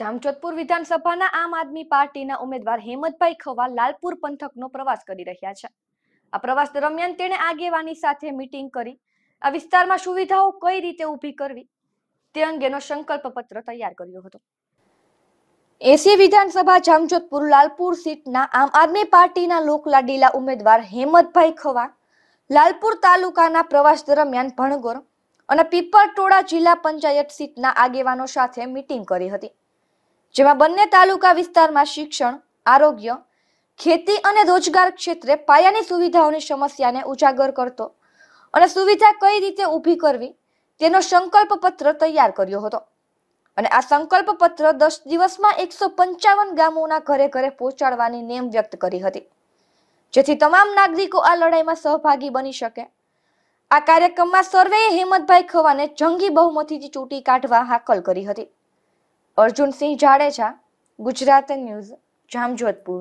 જામજોધપુર વિધાનસભાના આમ આદમી પાર્ટીના ઉમેદવાર હેમંતભાઈ ખવા લાલપુર પંથકનો પ્રવાસ કરી રહ્યા છે આ પ્રવાસ દરમિયાન તેણે આગેવાની સાથે મીટિંગ કરી આ વિસ્તારમાં સુવિધાઓ કઈ રીતે ઊભી કરવી તે અંગેનો સંકલ્પ પત્ર તૈયાર કર્યો હતો એસી વિધાનસભા જામજોધપુર લાલપુર સીટના આમ આદમી પાર્ટીના લોકલાડીલા ઉમેદવાર હેમંતભાઈ ખવા લાલપુર તાલુકાના પ્રવાસ દરમિયાન ભણગોર અને પીપર જિલ્લા પંચાયત સીટના આગેવાનો સાથે મીટિંગ કરી હતી જેમાં બંને તાલુકા વિસ્તારમાં શિક્ષણ આરોગ્ય ખેતી અને રોજગાર ક્ષેત્રે પાયાની સુવિધાઓની સમસ્યાને ઉજાગર કરતો અને સુવિધા કઈ રીતે ઊભી કરવી તેનો સંકલ્પ પત્ર તૈયાર કર્યો હતો અને આ સંકલ્પ પત્ર દસ દિવસમાં એકસો પંચાવન ગામોના ઘરે ઘરે પહોંચાડવાની નેમ વ્યક્ત કરી હતી જેથી તમામ નાગરિકો આ લડાઈમાં સહભાગી બની શકે આ કાર્યક્રમમાં સર્વેએ હેમંતભાઈ ખવાને જંગી બહુમતીથી ચૂંટી કાઢવા હાકલ કરી હતી અર્જુનસિંહ જાડેજા ગુજરાત ન્યૂઝ જામજોધપુર